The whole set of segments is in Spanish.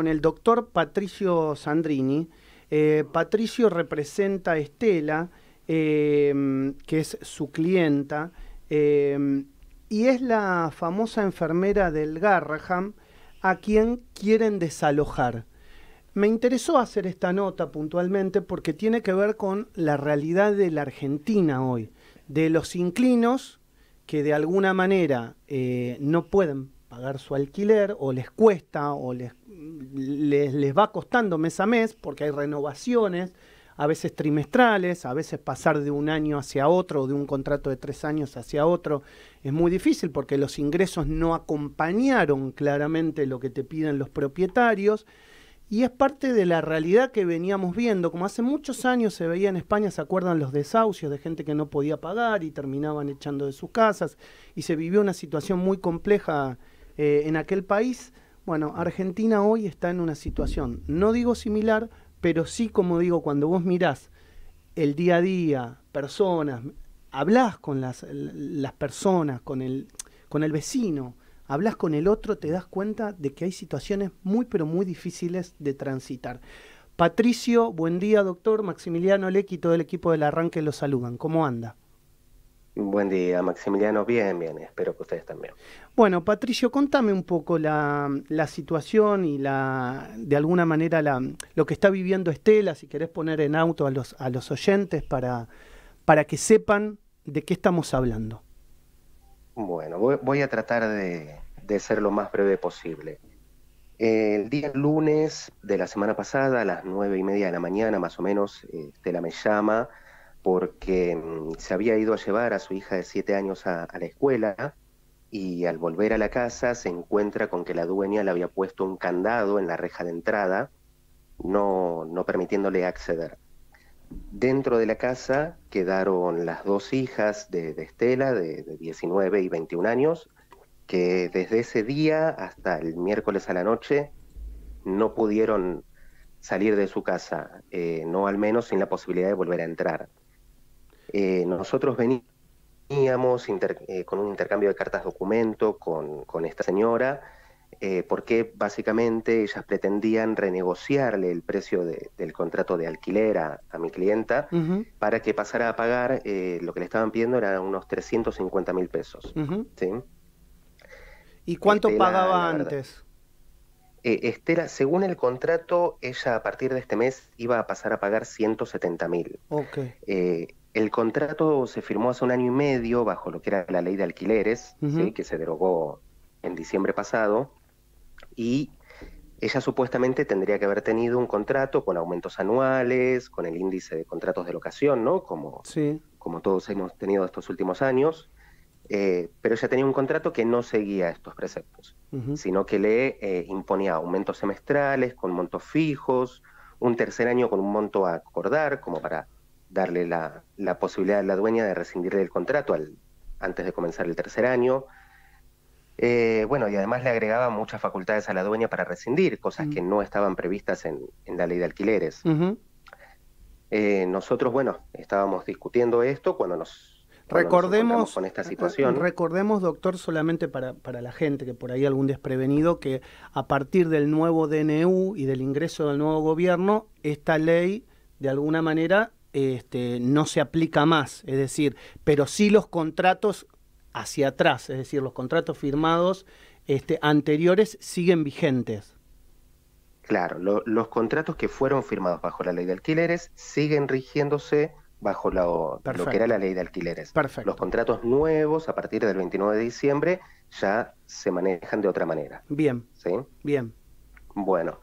con el doctor Patricio Sandrini. Eh, Patricio representa a Estela, em, que es su clienta, em, y es la famosa enfermera del Garraham a quien quieren desalojar. Me interesó hacer esta nota puntualmente porque tiene que ver con la realidad de la Argentina hoy, de los inclinos que de alguna manera eh, no pueden pagar su alquiler o les cuesta o les, les, va costando mes a mes porque hay renovaciones, a veces trimestrales, a veces pasar de un año hacia otro o de un contrato de tres años hacia otro es muy difícil porque los ingresos no acompañaron claramente lo que te piden los propietarios. Y es parte de la realidad que veníamos viendo, como hace muchos años se veía en España, ¿se acuerdan los desahucios de gente que no podía pagar y terminaban echando de sus casas? Y se vivió una situación muy compleja eh, en aquel país. Bueno, Argentina hoy está en una situación, no digo similar, pero sí como digo, cuando vos mirás el día a día, personas, hablas con las, personas, con el, con el vecino, hablas con el otro, te das cuenta de que hay situaciones muy, pero muy difíciles de transitar. Patricio, buen día, doctor. Maximiliano y todo el equipo del arranque lo saludan. ¿Cómo anda? Buen día, Maximiliano. Bien, bien, espero que ustedes también. Bueno, Patricio, contame un poco la, situación y la, de alguna manera lo que está viviendo Estela, si querés poner en auto a los, a los oyentes para, para que sepan de qué estamos hablando. Bueno, voy, a tratar de, de, ser lo más breve posible. El día lunes de la semana pasada, a las nueve y media de la mañana más o menos, eh, Estela me llama porque mm, se había ido a llevar a su hija de siete años a, la escuela y al volver a la casa se encuentra con que la dueña le había puesto un candado en la reja de entrada, no, no permitiéndole acceder. Dentro de la casa quedaron las dos hijas de, Estela, de, 19 y 21 años, que desde ese día hasta el miércoles a la noche no pudieron salir de su casa, eh, no al menos sin la posibilidad de volver a entrar. Eh, nosotros veníamos eh, con un intercambio de cartas documento con, esta señora, eh, porque básicamente ellas pretendían renegociarle el precio del contrato de alquiler a, mi clienta para que pasara a pagar, lo que le estaban pidiendo era unos 350 mil pesos. ¿Y cuánto pagaba antes? Eh, según el contrato, ella a partir de este mes iba a pasar a pagar 170 mil. Okay. El contrato se firmó hace un año y medio bajo lo que era la ley de alquileres, que se derogó en diciembre pasado, y ella supuestamente tendría que haber tenido un contrato con aumentos anuales, con el índice de contratos de locación, ¿no? Como, como todos hemos tenido estos últimos años, eh, pero ella tenía un contrato que no seguía estos preceptos, sino que le eh, imponía aumentos semestrales con montos fijos, un tercer año con un monto a acordar, como para darle la, posibilidad a la dueña de rescindirle el contrato al, antes de comenzar el tercer año. Eh, bueno, y además le agregaba muchas facultades a la dueña para rescindir, cosas que mm. no estaban previstas en, en la ley de alquileres. Eh, nosotros, bueno, estábamos discutiendo esto cuando nos... recordemos, con esta situación. recordemos, doctor, solamente para, para la gente que por ahí algún desprevenido, que a partir del nuevo DNU y del ingreso del nuevo gobierno, esta ley de alguna manera este, no se aplica más, es decir, pero sí los contratos hacia atrás, es decir, los contratos firmados este, anteriores siguen vigentes. Claro, los contratos que fueron firmados bajo la ley de alquileres siguen rigiéndose bajo lo que era la ley de alquileres. Los contratos nuevos a partir del 29 de diciembre ya se manejan de otra manera. Bien. ¿Sí? Bien. Bueno,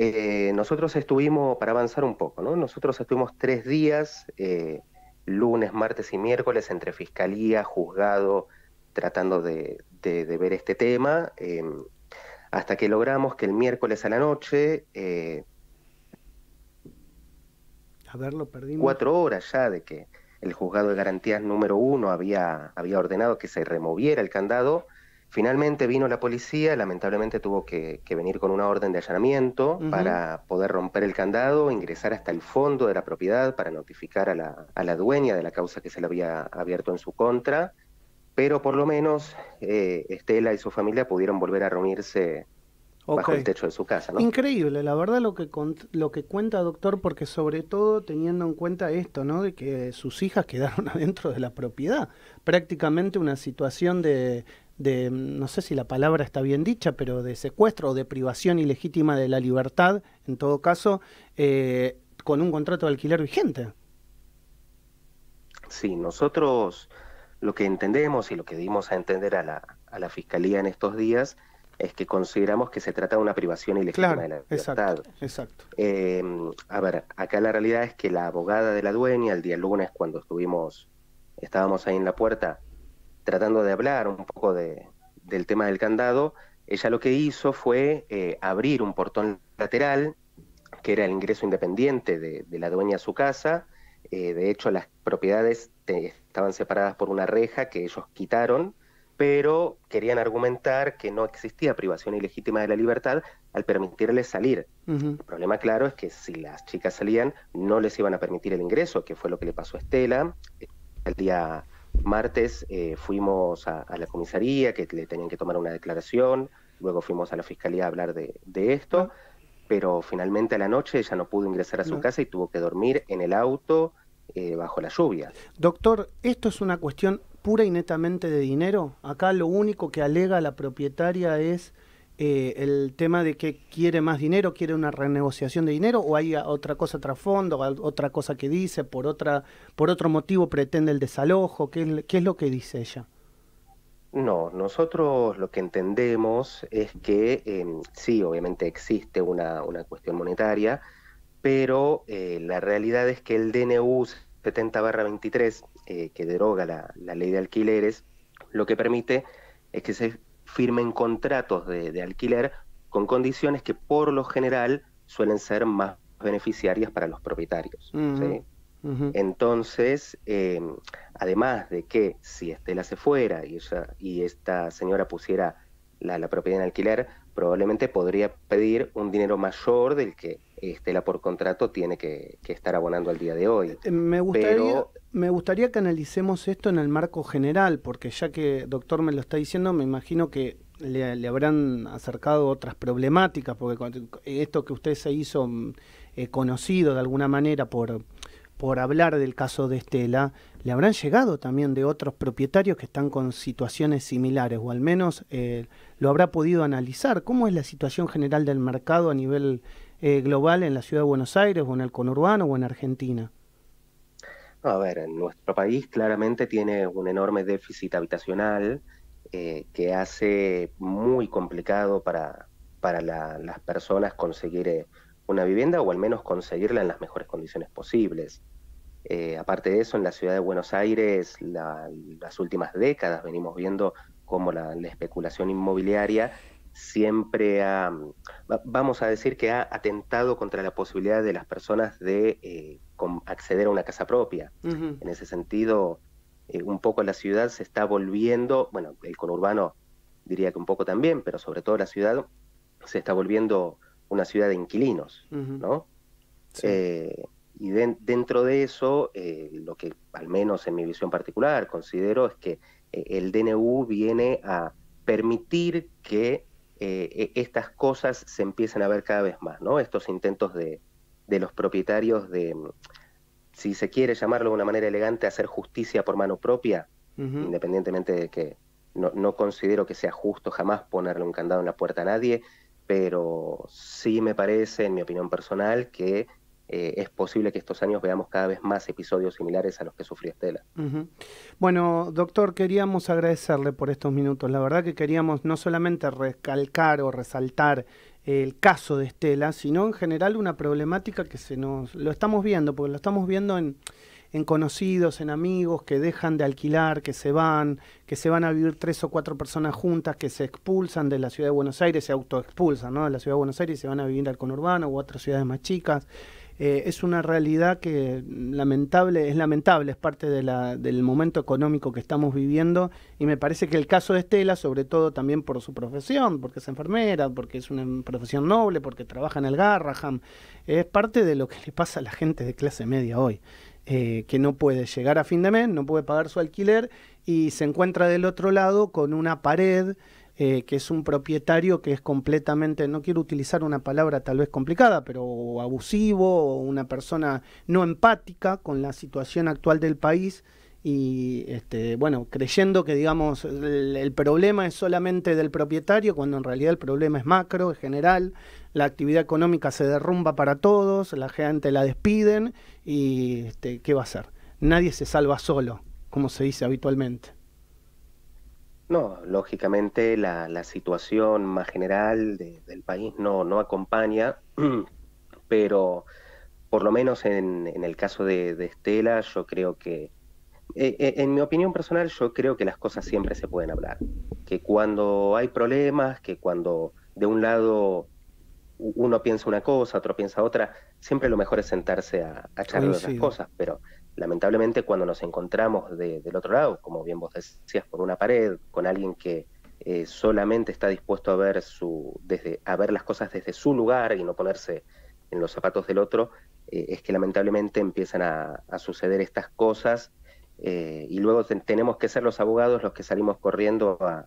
eh, nosotros estuvimos, para avanzar un poco, ¿no? nosotros estuvimos tres días, eh, lunes, martes y miércoles, entre fiscalía, juzgado, tratando de, ver este tema, em, hasta que logramos que el miércoles a la noche... Eh, a Cuatro horas ya de que el juzgado de garantías número uno había, había ordenado que se removiera el candado, Finalmente vino la policía, lamentablemente tuvo que, venir con una orden de allanamiento para poder romper el candado, ingresar hasta el fondo de la propiedad para notificar a la, dueña de la causa que se le había abierto en su contra, pero por lo menos eh, Estela y su familia pudieron volver a reunirse bajo el techo de su casa. ¿no? Increíble, la verdad lo que, lo que cuenta doctor, porque sobre todo teniendo en cuenta esto, ¿no? De que sus hijas quedaron adentro de la propiedad, prácticamente una situación de de, no sé si la palabra está bien dicha, pero de secuestro o de privación ilegítima de la libertad, en todo caso, eh, con un contrato de alquiler vigente. Sí, nosotros lo que entendemos y lo que dimos a entender a la, Fiscalía en estos días es que consideramos que se trata de una privación ilegítima de la libertad. Exacto. Eh, a ver, acá la realidad es que la abogada de la dueña, el día lunes cuando estuvimos, estábamos ahí en la puerta, tratando de hablar un poco de, del tema del candado, ella lo que hizo fue eh, abrir un portón lateral, que era el ingreso independiente de, la dueña a su casa. Eh, de hecho, las propiedades estaban separadas por una reja que ellos quitaron, pero querían argumentar que no existía privación ilegítima de la libertad al permitirles salir. El problema claro es que si las chicas salían, no les iban a permitir el ingreso, que fue lo que le pasó a Estela el eh, día martes eh, fuimos a, la comisaría, que le tenían que tomar una declaración, luego fuimos a la fiscalía a hablar de, esto, ah. pero finalmente a la noche ella no pudo ingresar a su casa y tuvo que dormir en el auto eh, bajo la lluvia. Doctor, ¿esto es una cuestión pura y netamente de dinero? Acá lo único que alega la propietaria es eh, el tema de que quiere más dinero, quiere una renegociación de dinero, o hay otra cosa tras fondo, otra cosa que dice, por, otra, por otro motivo pretende el desalojo, ¿qué es, lo que dice ella? No, nosotros lo que entendemos es que em, sí, obviamente existe una, una cuestión monetaria, pero eh, la realidad es que el DNU 70-23, eh, que deroga la, ley de alquileres, lo que permite es que se, firmen contratos de, alquiler con condiciones que por lo general suelen ser más beneficiarias para los propietarios. Entonces, em, además de que si Estela se fuera y, ella, y esta señora pusiera la, propiedad en alquiler, probablemente podría pedir un dinero mayor del que Estela por contrato tiene que, estar abonando al día de hoy. Eh, me gustaría, me gustaría que analicemos esto en el marco general, porque ya que doctor me lo está diciendo, me imagino que le, habrán acercado otras problemáticas, porque esto que usted se hizo mm, eh, conocido de alguna manera por, por hablar del caso de Estela, le habrán llegado también de otros propietarios que están con situaciones similares, o al menos eh, lo habrá podido analizar. ¿Cómo es la situación general del mercado a nivel eh, global en la ciudad de Buenos Aires, o en el conurbano, o en Argentina? a ver, nuestro país claramente tiene un enorme déficit habitacional eh, que hace muy complicado para, para las personas conseguir eh, una vivienda o al menos conseguirla en las mejores condiciones posibles. Eh, aparte de eso, en la ciudad de Buenos Aires, las últimas décadas venimos viendo cómo la especulación inmobiliaria siempre ha, vamos a decir que ha atentado contra la posibilidad de las personas de eh, acceder a una casa propia. En ese sentido, eh, un poco la ciudad se está volviendo, bueno, el conurbano diría que un poco también, pero sobre todo la ciudad se está volviendo una ciudad de inquilinos, ¿no? Eh, y dentro de eso, lo que al menos en mi visión particular considero es que el DNU viene a permitir que eh, e, estas cosas se empiezan a ver cada vez más, ¿no? Estos intentos de, de los propietarios de, mm, si se quiere llamarlo de una manera elegante, hacer justicia por mano propia, independientemente de que no, no, considero que sea justo jamás ponerle un candado en la puerta a nadie, pero sí me parece, en mi opinión personal, que eh, es posible que estos años veamos cada vez más episodios similares a los que sufrió Estela. Bueno, doctor, queríamos agradecerle por estos minutos. La verdad que queríamos no solamente recalcar o resaltar el caso de Estela, sino en general una problemática que se nos lo estamos viendo, porque lo estamos viendo en, conocidos, en amigos que dejan de alquilar, que se van, que se van a vivir tres o cuatro personas juntas, que se expulsan de la ciudad de Buenos Aires, se autoexpulsan ¿no? de la ciudad de Buenos Aires y se van a vivir al conurbano u otras ciudades más chicas. Eh, es una realidad que mm, lamentable, es lamentable, es parte del momento económico que estamos viviendo y me parece que el caso de Estela, sobre todo también por su profesión, porque es enfermera, porque es una profesión noble, porque trabaja en el Garraham, es parte de lo que le pasa a la gente de clase media hoy. Eh, que no puede llegar a fin de mes, no puede pagar su alquiler y se encuentra del otro lado con una pared eh, que es un propietario que es completamente, no quiero utilizar una palabra tal vez complicada, pero abusivo, o una persona no empática con la situación actual del país y este, bueno, creyendo que digamos el, problema es solamente del propietario, cuando en realidad el problema es macro, es general, la actividad económica se derrumba para todos, la gente la despiden y este, ¿qué va a hacer? Nadie se salva solo, como se dice habitualmente. No, lógicamente la, la situación más general del país no, no acompaña, pero por lo menos en, en el caso de, Estela, yo creo que, eh, eh, en mi opinión personal, yo creo que las cosas siempre se pueden hablar, que cuando hay problemas, que cuando de un lado uno piensa una cosa, otro piensa otra, siempre lo mejor es sentarse a, charlar de las cosas, pero lamentablemente cuando nos encontramos de, del otro lado, como bien vos decías, por una pared, con alguien que eh, solamente está dispuesto a ver, su, desde, a ver las cosas desde su lugar y no ponerse en los zapatos del otro, eh, es que lamentablemente empiezan a, suceder estas cosas eh, y luego tenemos que ser los abogados los que salimos corriendo a,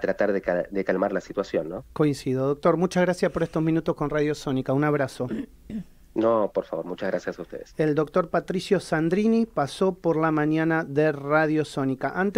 tratar de, calmar la situación. ¿no? Coincido, doctor. Muchas gracias por estos minutos con Radio Sónica. Un abrazo. No, por favor, muchas gracias a ustedes. El doctor Patricio Sandrini pasó por la mañana de Radio Sónica. Antes